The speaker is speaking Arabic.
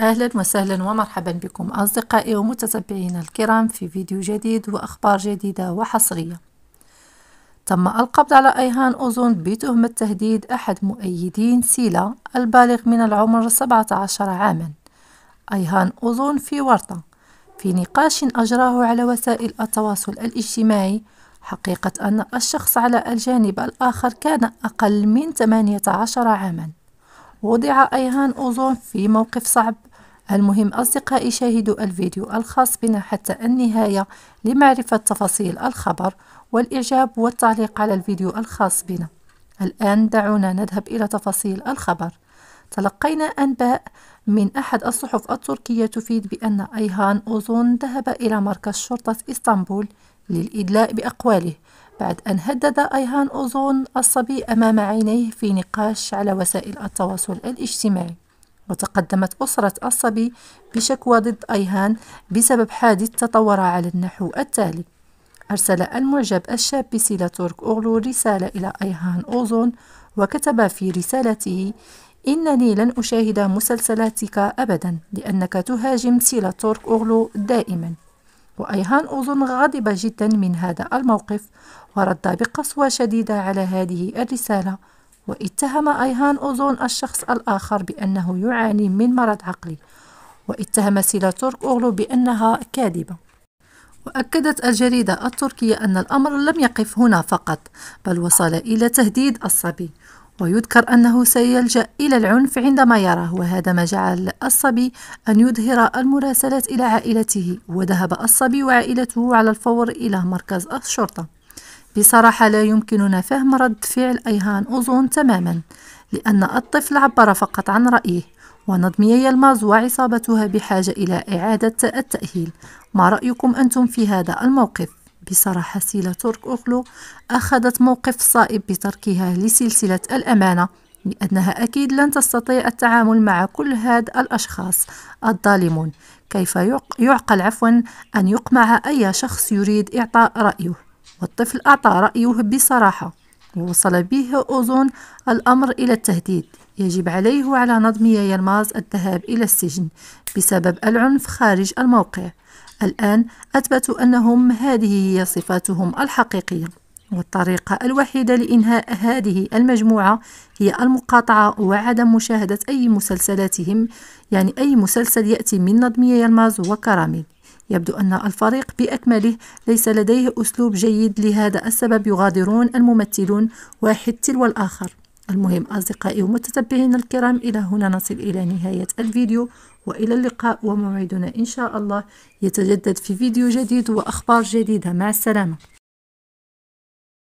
أهلا وسهلا ومرحبا بكم أصدقائي ومتتبعينا الكرام في فيديو جديد وأخبار جديدة وحصرية تم القبض على أيهان أوزون بتهمة تهديد أحد مؤيدين سيلا البالغ من العمر 17 عاما أيهان أوزون في ورطة في نقاش أجراه على وسائل التواصل الاجتماعي حقيقة أن الشخص على الجانب الآخر كان أقل من 18 عاماً وضع أيهان أوزون في موقف صعب المهم أصدقائي شاهدوا الفيديو الخاص بنا حتى النهاية لمعرفة تفاصيل الخبر والإعجاب والتعليق على الفيديو الخاص بنا الآن دعونا نذهب إلى تفاصيل الخبر تلقينا أنباء من أحد الصحف التركية تفيد بأن أيهان أوزون ذهب إلى مركز شرطة إسطنبول للإدلاء بأقواله بعد أن هدد أيهان أوزون الصبي أمام عينيه في نقاش على وسائل التواصل الاجتماعي وتقدمت أسرة الصبي بشكوى ضد أيهان بسبب حادث تطور على النحو التالي أرسل المعجب الشاب بسيلا تورك أغلو رسالة إلى أيهان أوزون وكتب في رسالته إنني لن أشاهد مسلسلاتك أبدا لأنك تهاجم سيلا تورك أغلو دائما وأيهان أوزون غضب جدا من هذا الموقف ورد بقسوة شديدة على هذه الرسالة واتهم أيهان أوزون الشخص الآخر بأنه يعاني من مرض عقلي واتهم سيلا تورك أوغلو بأنها كاذبة وأكدت الجريدة التركية أن الأمر لم يقف هنا فقط بل وصل إلى تهديد الصبي ويذكر أنه سيلجأ إلى العنف عندما يراه وهذا ما جعل الصبي أن يظهر المراسلات إلى عائلته وذهب الصبي وعائلته على الفور إلى مركز الشرطة بصراحة لا يمكننا فهم رد فعل أيهان أوزون تماما لأن الطفل عبر فقط عن رأيه ونظمية يلماز وعصابتها بحاجة إلى إعادة التأهيل ما رأيكم أنتم في هذا الموقف؟ بصراحة سيلة ترك أخلو أخذت موقف صائب بتركها لسلسلة الأمانة لأنها أكيد لن تستطيع التعامل مع كل هاد الأشخاص الظالمون كيف يعقل عفوا أن يقمع أي شخص يريد إعطاء رأيه والطفل أعطى رأيه بصراحة ووصل به أوزون الأمر إلى التهديد يجب عليه وعلى نظمية يلماز الذهاب إلى السجن بسبب العنف خارج الموقع الآن أثبتوا أنهم هذه هي صفاتهم الحقيقية والطريقة الوحيدة لإنهاء هذه المجموعة هي المقاطعة وعدم مشاهدة أي مسلسلاتهم يعني أي مسلسل يأتي من نظمية يلماز وكراميل يبدو أن الفريق بأكمله ليس لديه أسلوب جيد لهذا السبب يغادرون الممثلون واحد تلو الآخر المهم أصدقائي ومتتبعين الكرام إلى هنا نصل إلى نهاية الفيديو وإلى اللقاء وموعدنا إن شاء الله يتجدد في فيديو جديد وأخبار جديدة مع السلامة